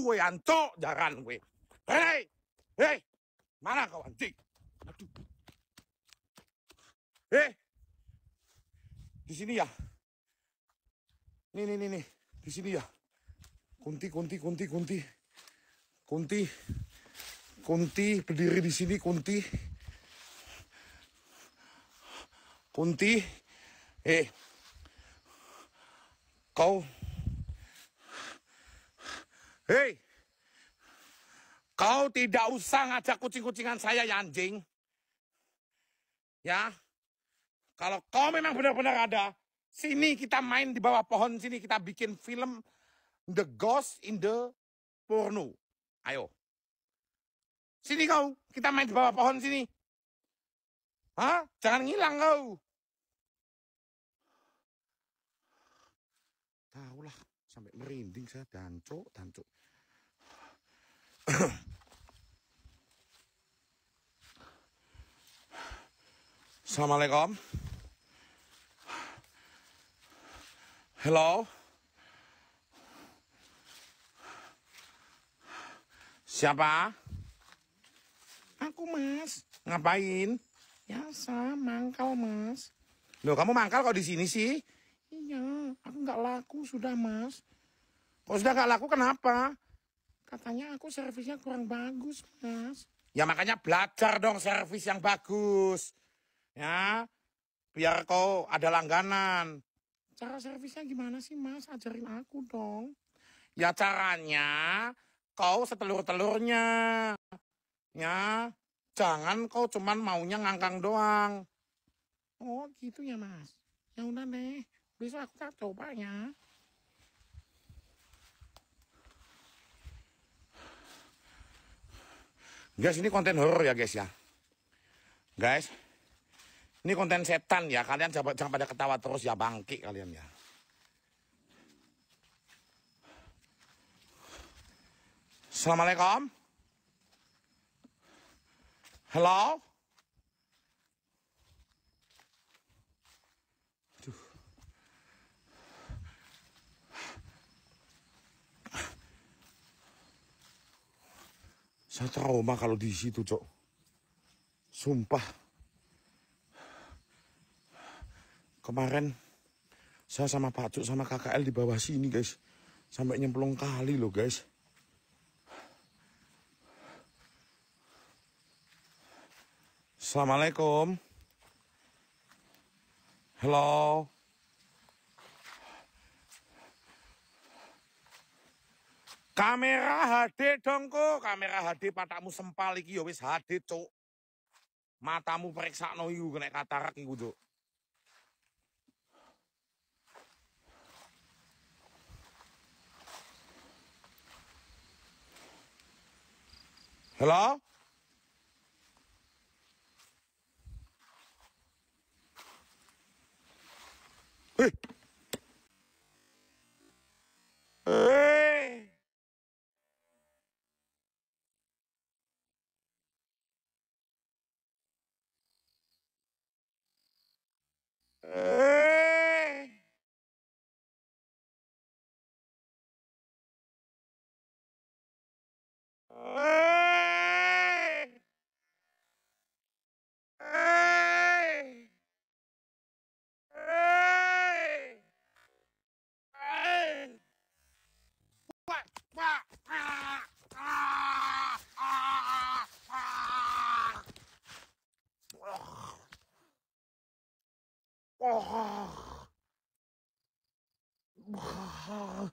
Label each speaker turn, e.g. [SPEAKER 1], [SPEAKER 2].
[SPEAKER 1] Gue anto daran gue. Hei, hei, mana kau anti? Aduh. Hei, eh, di sini ya. Nih, nih, nih, nih, di sini ya. Kunti, kunti, kunti, kunti. Kunti, kunti, berdiri di sini, kunti. Kunti, eh, kau Hei, kau tidak usah ngajak kucing-kucingan saya ya anjing. Ya, kalau kau memang benar-benar ada, sini kita main di bawah pohon sini kita bikin film The Ghost in the Porno. Ayo. Sini kau, kita main di bawah pohon sini. Hah? Jangan ngilang kau. Tahulah sampai merinding saya dancok, dancok. Assalamualaikum. Hello. Siapa? Aku mas. Ngapain? Ya sama mangkal mas. Loh kamu mangkal kok di sini sih? Iya, aku gak laku sudah mas. Kok sudah gak laku kenapa? Katanya aku servisnya kurang bagus, Mas. Ya makanya belajar dong servis yang bagus. Ya, biar kau ada langganan. Cara servisnya gimana sih, Mas? Ajarin aku dong. Ya caranya kau setelur-telurnya. Ya, jangan kau cuman maunya ngangkang doang. Oh gitu ya, Mas. Ya udah deh, besok aku tak coba ya. Guys, ini konten horor ya guys ya. Guys, ini konten setan ya. Kalian jangan, jangan pada ketawa terus ya, bangki kalian ya. Assalamualaikum. Halo. Saya trauma kalau di situ, Cok. Sumpah. Kemarin saya sama Pak Cuk sama KKL di bawah sini, guys. Sampai nyemplung kali loh, guys. Assalamualaikum. Hello. Kamera HD dongko, kamera HD patakmu sempal iki ya wis HD cuk. Matamu periksakno iku kena katarak iku cuk. Halo? Hei! Uh... 啊哈哈